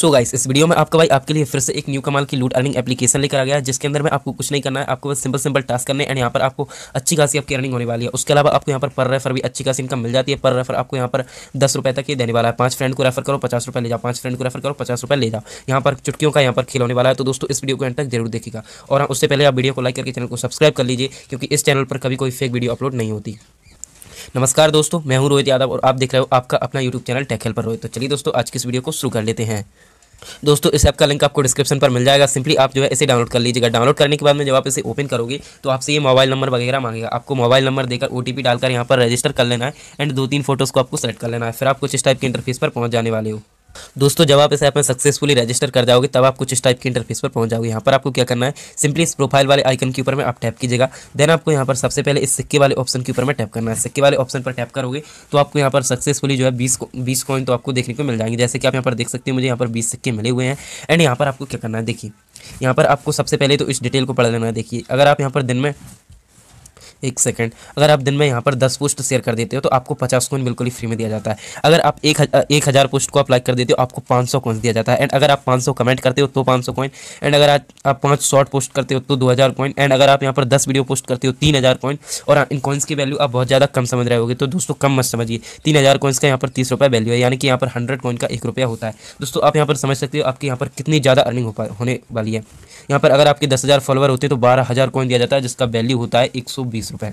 सो so guys इस video में आपका भाई आपके लिए फिर से एक न्यू कमाल की लूट अर्निंग एप्लीकेशन लेकर आ गया है जिसके अंदर में आपको कुछ नहीं करना है आपको बस सिंपल सिंपल टास्क करने एंड यहाँ पर आपको अच्छी खासी आपकी अर्निंग होने वाली है उसके अलावा आपको यहाँ पर पर रेफर भी अच्छी खासी इनकम मिल जाती है पर रेफर आपको यहाँ पर दस रुपये तक ही देने वाला है पाँच फ्रेंड को रेफर करो पचास रुपये ले जाओ पाँच फ्रेंड को रेफर करो पचास रुपये ले जाओ यहाँ पर चुटकियों का यहाँ पर खेल होने वाला है तो दोस्तों इस वीडियो को एंड तक जरूर देखेगा और हाँ, उससे पहले आप वीडियो को लाइक करके चैनल को सब्सक्राइब कर लीजिए क्योंकि इस चैनल पर कभी कोई फेक वीडियो अपलोड नहीं होती नमस्कार दोस्तों मैं हूं रोहित यादव और आप देख रहे हो आपका अपना यूट्यूब चैनल टेक पर रोहित तो चलिए दोस्तों आज की इस वीडियो को शुरू कर लेते हैं दोस्तों इस ऐप का लिंक आपको डिस्क्रिप्शन पर मिल जाएगा सिंपली आप जो है इसे डाउनलोड कर लीजिएगा डाउनलोड करने के बाद में जब आप इसे ओपन करोगे तो आपसे ये मोबाइल नंबर वगैरह मांगेगा आपको मोबाइल नंबर देकर ओ डालकर यहाँ पर रजिस्टर कर लेना है एंड दो तीन फोटोज़ को आपको सेलेक्ट कर लेना है फिर आप कुछ इस टाइप के इंटरफेस पर पहुँच जाने वाले हो दोस्तों जब आप इस ऐप में सक्सेसफुली रजिस्टर कर जाओगे तब आप कुछ इस टाइप के इंटरफेस पर पहुंच जाओगे यहाँ पर आपको क्या करना है सिंपली इस प्रोफाइल वाले आइकन के ऊपर में आप टैप कीजिएगा देन आपको यहाँ पर सबसे पहले इस सिक्के वाले ऑप्शन के ऊपर में टैप करना है सिक्के वाले ऑप्शन पर टैप करोगे तो आपको यहाँ पर सक्सेसफुली जो है बीस बीस कॉइन तो आपको देखने को मिल जाएंगे जैसे कि आप यहाँ पर देख सकते हैं मुझे यहाँ पर बीस सिक्के मिले हुए हैं एंड यहाँ पर आपको क्या करना है देखिए यहाँ पर आपको सबसे पहले तो इस डिटेल को पढ़ लेना है देखिए अगर आप यहाँ पर दिन में एक सेकंड अगर आप दिन में यहाँ पर दस पोस्ट शेयर कर देते हो तो आपको पचास कोइन बिल्कुल ही फ्री में दिया जाता है अगर आप एक एक हज़ार पोस्ट को आप लाइक कर देते हो आपको पाँच सौ कोइंस दिया जाता है एंड अगर आप पाँच सौ कमेंट करते हो तो पाँच सौ कोइन एंड अगर आप पाँच शॉर्ट पोस्ट करते हो तो दो हज़ार कोइन एंड अगर आप यहाँ पर दस वीडियो पोस्ट करते हो तीन हज़ार कोइन और हाँ, इन कोइंस की वैल्यू आप बहुत ज़्यादा कम समझ रहे होगे तो दोस्तों कम मत समझिए तीन हज़ार कॉइन्स का यहाँ पर तीस रुपये वैल्यू है यानी कि यहाँ पर हंड्रेड कोइन का एक रुपया होता है दोस्तों आप यहाँ पर समझ सकते हो आपके यहाँ पर कितनी ज़्यादा अर्निंग हो होने वाली है यहाँ पर अगर आपके दस हज़ार फॉलोअर होते तो बारह हज़ार कोइन दिया जाता है जिसका वैल्यू होता है एक सौ बीस रुपए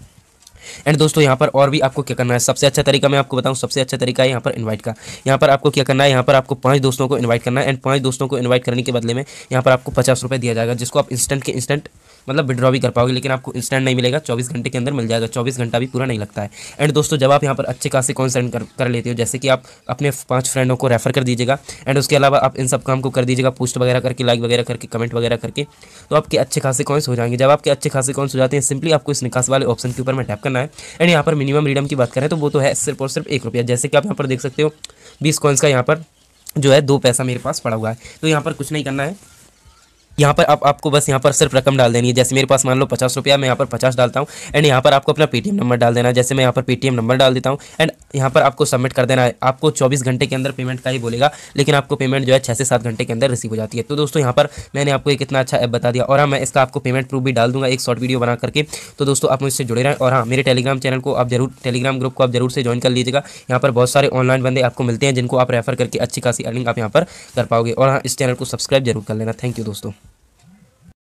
एंड दोस्तों यहाँ पर और भी आपको क्या करना है सबसे अच्छा तरीका मैं आपको बताऊँ सबसे अच्छा तरीका है यहाँ पर इनवाइट का यहाँ पर आपको क्या करना है यहाँ पर आपको पांच दोस्तों को इनवाइट करना है एंड पांच दोस्तों को इनवाइट करने के बदले में यहाँ पर आपको पचास रुपये दिया जाएगा जिसको आप इंस्टेंट के इंस्टेंट मतलब विड्रॉ भी कर पाओगे लेकिन आपको इंस्टेंट नहीं मिलेगा चौबीस घंटे के अंदर मिल जाएगा चौबीस घंटा भी पूरा नहीं लगता है एंड दोस्तों जब आप यहाँ पर अच्छे खासे कॉन्सेंट कर, कर लेते हो जैसे कि आप अपने पाँच फ्रेंडों को रेफर कर दीजिएगा एंड उसके अलावा आप इन सब काम को कर दीजिएगा पोस्ट वगैरह करके लाइक वगैरह करके कमेंट वगैरह करके तो आपके अच्छे खासे कॉन्स हो जाएंगे जब आपके अच्छे खासे कॉन्स हो जाते हैं सिंपली आपको इस निकास वाले ऑप्शन के ऊपर में टैप करना है एंड यहाँ पर मिनिमम रीडम की बात करें तो वो तो है सिर्फ और सिर्फ एक रुपया जैसे कि आप यहाँ पर देख सकते हो बीस कॉइन्स का यहाँ पर जो है दो पैसा मेरे पास पड़ा हुआ है तो यहाँ पर कुछ नहीं करना है यहाँ पर आप आपको बस यहाँ पर सिर्फ रकम डाल देनी है जैसे मेरे पास मान लो पचास रुपया मैं यहाँ पर पचास डालता हूँ एंड यहाँ पर आपको अपना पेटीएम नंबर डाल देना है जैसे मैं यहाँ पर पेटीएम नंबर डाल देता हूँ एंड यहाँ पर आपको सबमिट कर देना है आपको चौबीस घंटे के अंदर पेमेंट का ही बोलेगा लेकिन आपको पेमेंट जो है छः से सात घंटे के अंदर रिसीव हो जाती है तो दोस्तों यहाँ पर मैंने आपको एक इतना अच्छा ऐप बता दिया और हाँ मैं इसका आपको पेमेंट प्रूफ भी डाल दूंगा एक शॉर्ट वीडियो बना करके तो दोस्तों आप मुझसे जुड़े रहें और हाँ मेरे टेलीग्राम चैनल को आप जरूर टेलीग्राम ग्रुप को आप जरूर से ज्वाइन कर लीजिएगा यहाँ पर बहुत सारे ऑनलाइन बंदे आपको मिलते हैं जिनको आप रेफर करके अच्छी खासी अर्निंग आप यहाँ पर कर पाओगे और हाँ इस चैनल को सब्सक्राइब जरूर कर लेना थैंक यू दोस्तों